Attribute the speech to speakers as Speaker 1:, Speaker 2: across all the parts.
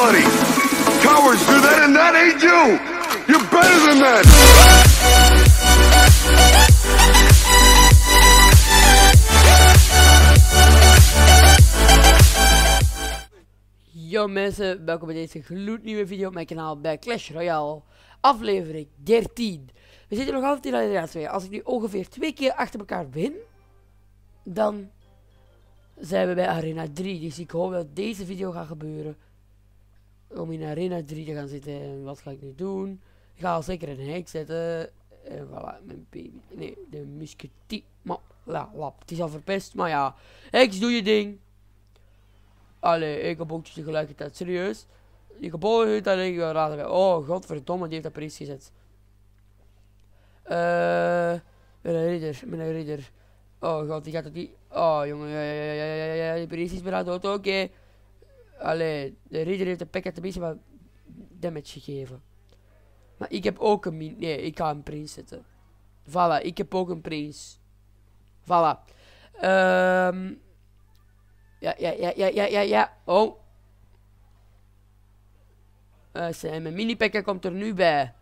Speaker 1: anybody. do that, and that ain't you. You're better than that. Yo mensen, welkom bij deze gloednieuwe video op mijn kanaal bij Clash Royale, aflevering 13. We zitten nog altijd in arena 2. Als ik nu ongeveer twee keer achter elkaar win, dan zijn we bij Arena 3. Dus ik hoop dat deze video gaat gebeuren om in Arena 3 te gaan zitten. wat ga ik nu doen? Ik ga al zeker een hek zetten. En voilà, mijn baby. Nee, de musketie. Maar, la, lap. Het is al verpest, maar ja. Heks, doe je ding. Allee, ik heb ook tegelijkertijd serieus. Ik heb ook dat ik raad Oh, god, verdomme, die heeft dat precies gezet. Eh, mijn ridder, mijn Oh god, die gaat het niet. Oh jongen, ja, ja, ja, ja, ja, ja, precies, oké. Allee, de ridder heeft de Packard een beetje wat damage gegeven. Maar ik heb ook een mini, Nee, ik ga een prins zetten. Voilà, ik heb ook een prins. Voilà. Um, ja, ja, ja, ja, ja, ja, ja. Oh. Eh, zijn mijn mini komt er nu bij.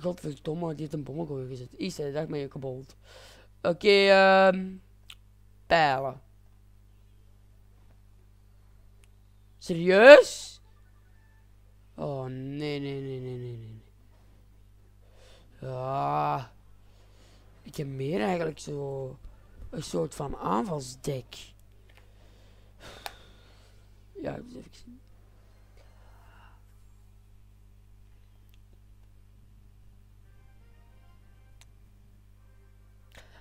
Speaker 1: Godverdomme, die heeft een bommengooi gezet. Is hij, dat ben je gebold. Oké, ehm um, pijlen. Serieus? Oh, nee, nee, nee, nee, nee, nee. Ah. Ik heb meer eigenlijk zo... Een soort van aanvalsdek. Ja, ik moet even zien.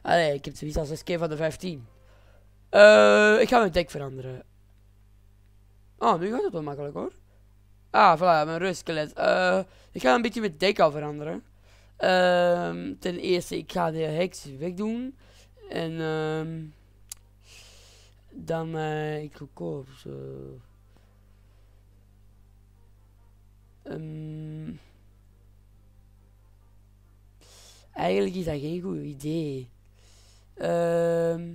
Speaker 1: Allee, ik heb sowieso al 6 keer van de 15. Uh, eh, ik ga mijn dek veranderen. Oh, nu gaat het wel makkelijk hoor. Ah, voilà, mijn rustkelet. Eh, ik ga een beetje mijn al veranderen. Ehm, ten eerste, ik ga de heks wegdoen. En ehm, dan eh, ik koop ehm, eigenlijk is dat geen goed idee. het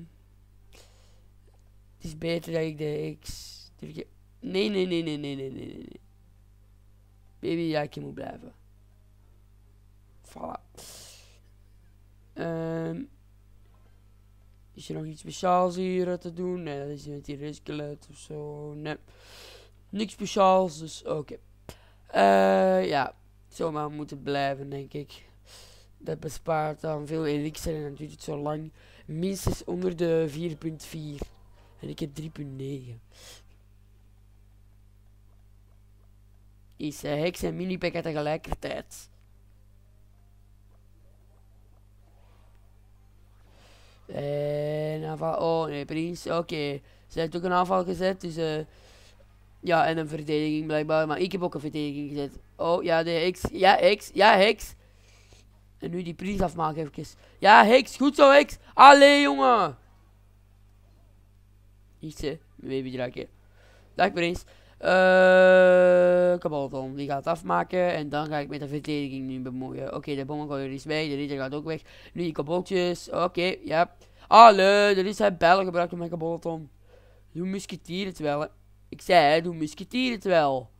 Speaker 1: is beter dat ik de heks... Nee, nee, nee, nee, nee, nee, nee, nee. Baby Jaki moet blijven. Voilà. Ehm, is er nog iets speciaals hier eh, te doen? Nee, dat is met die riskelet of zo. Nee. Niks speciaals, dus oké. Okay. Eh, ja, zomaar moeten blijven, denk ik. Dat bespaart dan veel elixir en dan duurt het zo lang. Minstens onder de 4.4. En ik heb 3.9. is eh, Hex en Minipacker tegelijkertijd. En aanval. Oh nee, Prins. Oké. Ze heeft ook een aanval gezet. Dus eh. ja, en een verdediging blijkbaar. Maar ik heb ook een verdediging gezet. Oh ja, de Hex. Ja, Hex. Ja, Hex. En nu die Prins afmaken even. Ja, Hex. Goed zo, Hex. Allee, jongen. Iets hè. Baby draakje. Dag, Prins. Eh, Kabalton, die gaat afmaken. En dan ga ik met de verdediging nu bemoeien. Oké, de bommen gaat er iets bij. De ridder gaat ook weg. Nu die kaboltjes. Oké, okay, ja. Hallo, er is een bellen gebruikt met mijn Kabalton. Doe musketier het wel. Hè. Ik zei, hè, doe musketier het wel.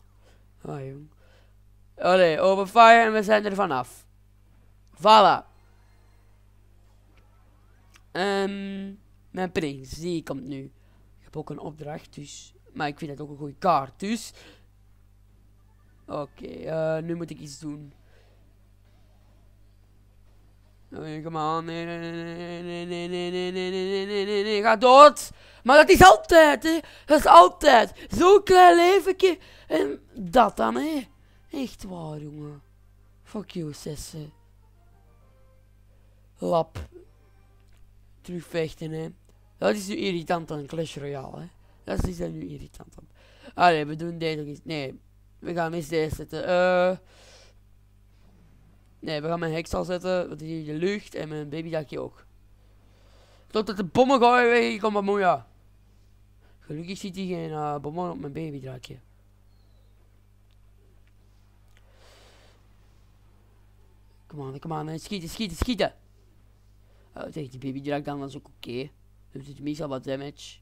Speaker 1: Ah, oh, jong. Allee, open fire en we zijn er vanaf. Voilà. Um, mijn prins, die komt nu. Ik heb ook een opdracht, dus maar ik vind het ook een goede kaart, dus... Oké, okay, nu moet ik iets doen. Kom aan, ga dood! Maar dat is altijd, hè. Dat is altijd. Zo'n klein leventje. En dat dan, hè. Echt waar, jongen. Fuck you, Sesse. Lap. Terugvechten, hè. Dat is nu irritant aan Clash Royale, hè. Dat is er nu irritant op. Allee, we doen deze nog eens. Nee, we gaan eens deze zetten. Uh, nee, we gaan mijn heks al zetten, want die is de lucht. En mijn babydakje ook. Totdat de bommen gooien maar moeia. Gelukkig ziet hij geen uh, bommen op mijn babydrakje. Kom aan, kom aan, schieten, schieten, schieten. Oh, tegen die babydrak dan was ook oké. Okay. doet het meestal wat damage.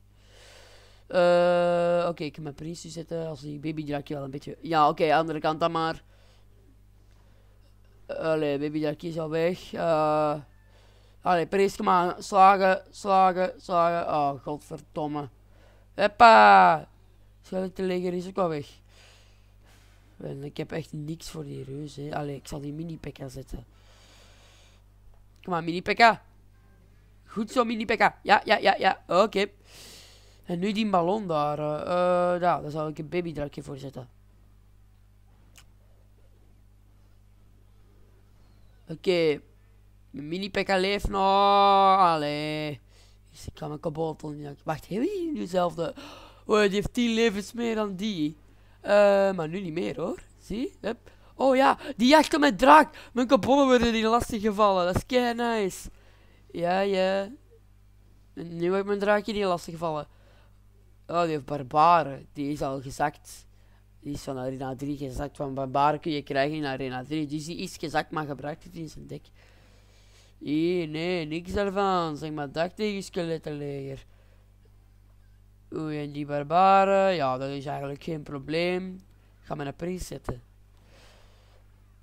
Speaker 1: Eh, oké, ik kan mijn prinsje zetten. Als die babydrakje wel een beetje... Ja, oké, andere kant dan maar. Allee, baby is al weg. Eh... Allee, prins, kom Slagen, slagen, slagen. Oh, godverdomme. Heppa! Schuil te is ook al weg. ik heb echt niks voor die reus. Hè. Allee, ik zal die mini-pekka zetten. Kom maar mini-pekka. Goed zo, mini-pekka. Ja, ja, ja, ja. Oké. En nu die ballon daar. Eh, eh, daar zal ik een babydrakje voor zetten. Oké. Mijn mini-pekka leeft nog. Allee. Dus ik ga mijn kabouter Wacht, heel die dezelfde. Oh, die heeft 10 levens meer dan die. Eh, maar nu niet meer hoor. Zie? Yep. Oh ja, die jachten met draak. Mijn kabonnen worden die lastig gevallen. Dat is kei nice. Ja, ja. nu heb ik mijn draakje niet lastig gevallen oh, die heeft Barbaren, die is al gezakt. Die is van Arena 3 gezakt. Van Barbaren kun je krijgen in Arena 3. Dus die is gezakt, maar gebruikt het in zijn dik. Hier, nee, niks ervan Zeg maar dag tegen skelettenleger. Oei, en die barbaren. Ja, dat is eigenlijk geen probleem. Ik ga mijn prins zetten.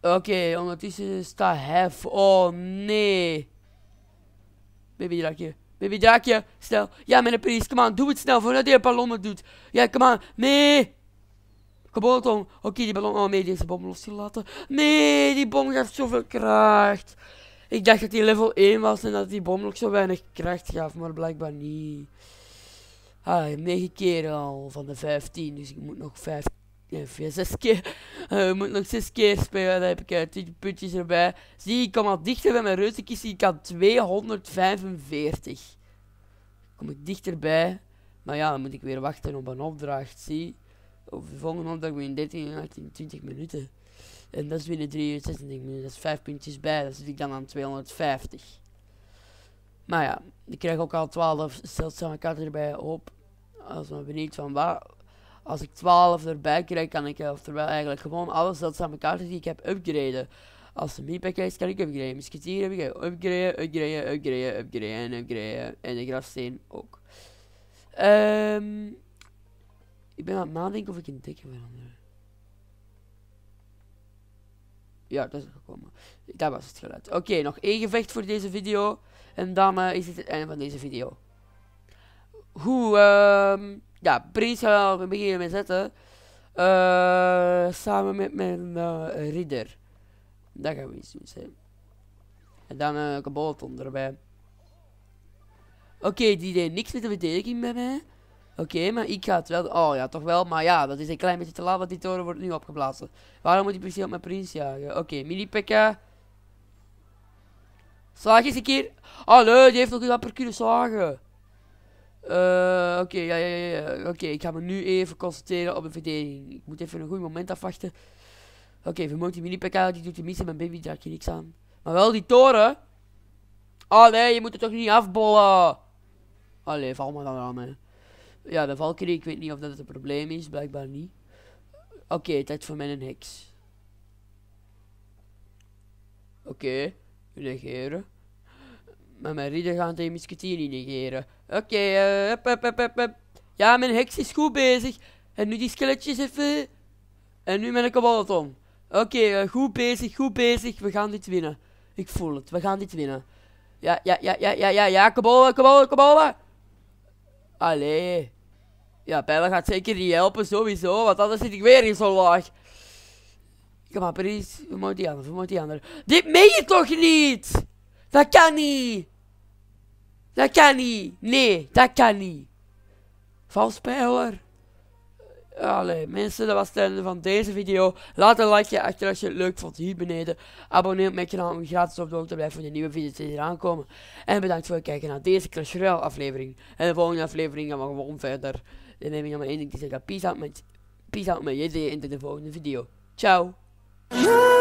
Speaker 1: Oké, okay, ondertussen staat hef. Oh nee. Baby, rakje. Baby Jaakje, snel. Ja, meneer priest, kom on, doe het snel voordat hij een ballon doet. Ja, come on, mee. Kabotong. Oké, die ballon. Oh nee, deze bom los te laten. Nee, die bom gaf zoveel kracht. Ik dacht dat die level 1 was en dat die bom nog zo weinig kracht gaf, maar blijkbaar niet. Ah, 9 keer al van de 15, dus ik moet nog 15 via zes keer. Uh, moet nog zes keer spelen. Dan heb ik uh, eh, 20 puntjes erbij. Zie, ik kom al dichter bij mijn reuzenkies. Ik kan 245. Kom ik dichterbij. Maar ja, dan moet ik weer wachten op een opdracht. Zie, over de volgende opdracht ik in 13, 18, 20 minuten. En dat is binnen 3 uur 26 minuten. Dat is 5 puntjes bij. Dat zit ik dan aan 250. Maar ja, ik krijg ook al 12 zeldzame kaarten erbij op. Als maar benieuwd van waar als ik 12 erbij krijg, kan ik, eh, oftewel eigenlijk gewoon alles dat ze aan ik heb upgraden. Als ze meepack krijgt, kan ik upgraden. hier heb ik upgraden, upgraden, upgraden, upgraden en En de grassteen ook. Um, ik ben aan het nadenken of ik een dikke verander. Ja, dat is gekomen. Dat was het geluid. Oké, nog één gevecht voor deze video. En dan eh, is het het einde van deze video. Hoe, ehm... Um ja, prins sale we beginnen met zetten. Eh, samen met mijn eh, ridder. daar gaan we eens doen. Hè. En dan eh, een uh, onderbij erbij. Oké, die deed niks met de verdediging bij mij. Oké, maar ik ga het wel... Oh ja, toch wel. Maar ja, dat is een klein beetje te laat, want die toren wordt nu opgeblazen Waarom moet ik precies op mijn prins jagen? Oké, mini Pekka. Slaag eens een keer. Oh nee, die heeft nog een paar kunnen slagen. Eh... Eh, oké, ja, ja, ja, oké. ik ga me nu even concentreren op de verdediging. Ik moet even een goed moment afwachten. Oké, vermoord die mini-PK, die doet de mis en mijn baby, daar je niks aan. Maar wel die toren. Oh nee, je moet het toch niet afbollen. Allee, val me dan aan, Ja, de Valkyrie, ik weet niet of dat het een probleem is, blijkbaar niet. Oké, tijd voor mijn Hex. Oké, okay, negeren. Maar mijn ridder gaat de musketier negeren. Oké, okay, uh, eh, hup, Ja, mijn heks is goed bezig. En nu die skeletjes even. En nu met een om. Oké, eh, goed bezig, goed bezig. We gaan dit winnen. Ik voel het, we gaan dit winnen. Ja, ja, ja, ja, ja, ja, ja, kabola, kabola, Allee. Ja, Bella gaat zeker niet helpen, sowieso. Want anders zit ik weer in zo'n laag. Kom maar, Paris. We moet die andere, we moet die andere. Dit meen je toch niet? Dat kan niet. Dat kan niet. Nee, dat kan niet. Valspeler. Allee, mensen, dat was het einde van deze video. Laat een likeje achter als je het leuk vond hier beneden. Abonneer op mijn kanaal om gratis op de hoogte te blijven van de nieuwe video's die eraan komen. En bedankt voor het kijken naar deze Clash Royale aflevering. En de volgende aflevering gaan we gewoon verder. Dan neem ik nog maar één ding te zeggen. Peace out met, peace out met in de volgende video. Ciao.